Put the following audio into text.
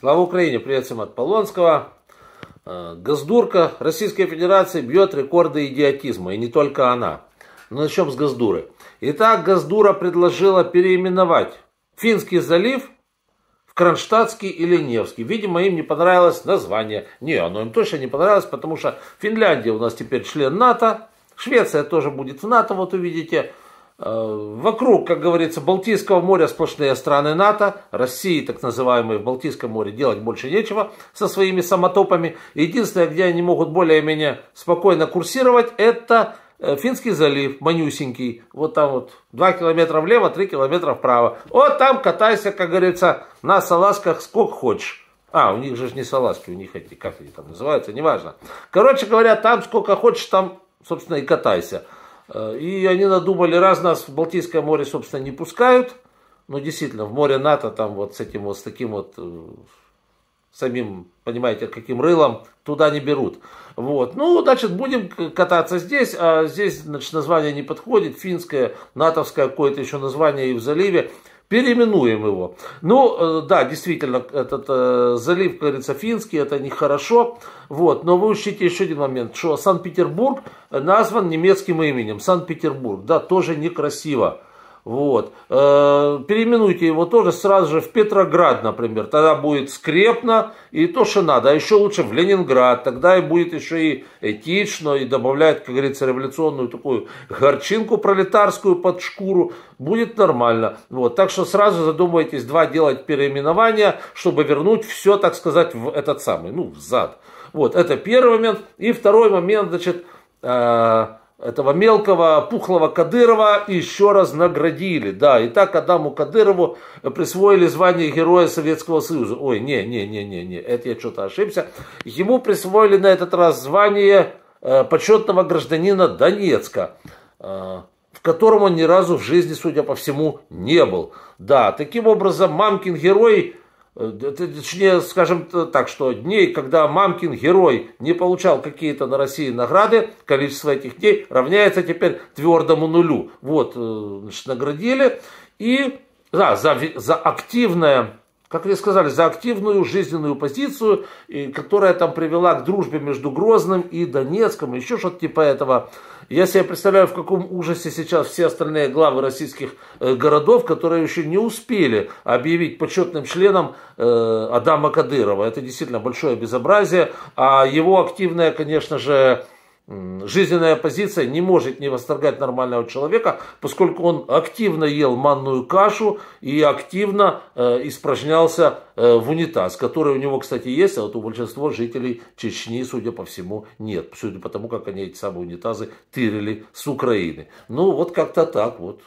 Слава Украине! Привет всем от Полонского. Э, Газдурка Российской Федерации бьет рекорды идиотизма, и не только она. Но начнем с Газдуры. Итак, Газдура предложила переименовать Финский залив в Кронштадтский или Невский. Видимо, им не понравилось название. Не, оно им точно не понравилось, потому что Финляндия у нас теперь член НАТО, Швеция тоже будет в НАТО, вот увидите. Э, вокруг, как говорится, Балтийского моря сплошные страны НАТО, России, так называемые в Балтийском море делать больше нечего со своими самотопами. Единственное, где они могут более-менее спокойно курсировать, это э, Финский залив, манюсенький, вот там вот 2 километра влево, 3 километра вправо. Вот там катайся, как говорится, на салазках сколько хочешь. А, у них же не салазки, у них эти, как они там называются, неважно. Короче говоря, там сколько хочешь, там, собственно, и катайся. Э, и они надумали, раз нас в Балтийское море, собственно, не пускают, ну, действительно, в море НАТО там вот с этим вот, с таким вот э, самим, понимаете, каким рылом туда не берут. Вот. Ну, значит, будем кататься здесь, а здесь, значит, название не подходит, финское, натовское какое-то еще название и в заливе переименуем его. Ну, э, да, действительно, этот э, залив, как говорится, финский, это нехорошо. Вот, но вы учтите еще один момент, что Санкт-Петербург назван немецким именем. Санкт-Петербург, да, тоже некрасиво. Вот. Э, переименуйте его тоже сразу же в Петроград, например. Тогда будет скрепно и то, что надо. А еще лучше в Ленинград. Тогда и будет еще и этично, и добавляет, как говорится, революционную такую горчинку пролетарскую под шкуру. Будет нормально. Вот. Так что сразу задумайтесь, два делать переименования, чтобы вернуть все, так сказать, в этот самый, ну, в зад. Вот, это первый момент. И второй момент, значит, э, этого мелкого, пухлого Кадырова еще раз наградили. Да, и так Адаму Кадырову присвоили звание Героя Советского Союза. Ой, не, не, не, не, не, это я что-то ошибся. Ему присвоили на этот раз звание э, почетного гражданина Донецка, э, в котором он ни разу в жизни, судя по всему, не был. Да, таким образом, мамкин герой Э, точнее, скажем так, что дней, когда мамкин герой не получал какие-то на России награды, количество этих дней равняется теперь твердому нулю. Вот, э, значит, наградили. И да, за, за активное как они сказали, за активную жизненную позицию, и которая там привела к дружбе между Грозным и Донецком, еще что-то типа этого. Я себе представляю, в каком ужасе сейчас все остальные главы российских э, городов, которые еще не успели объявить почетным членом э, Адама Кадырова. Это действительно большое безобразие, а его активная, конечно же, жизненная позиция не может не восторгать нормального человека, поскольку он активно ел манную кашу и активно э, испражнялся э, в унитаз, который у него, кстати, есть, а вот у большинства жителей Чечни, судя по всему, нет, судя по тому, как они эти самые унитазы тырили с Украины. Ну, вот как-то так вот.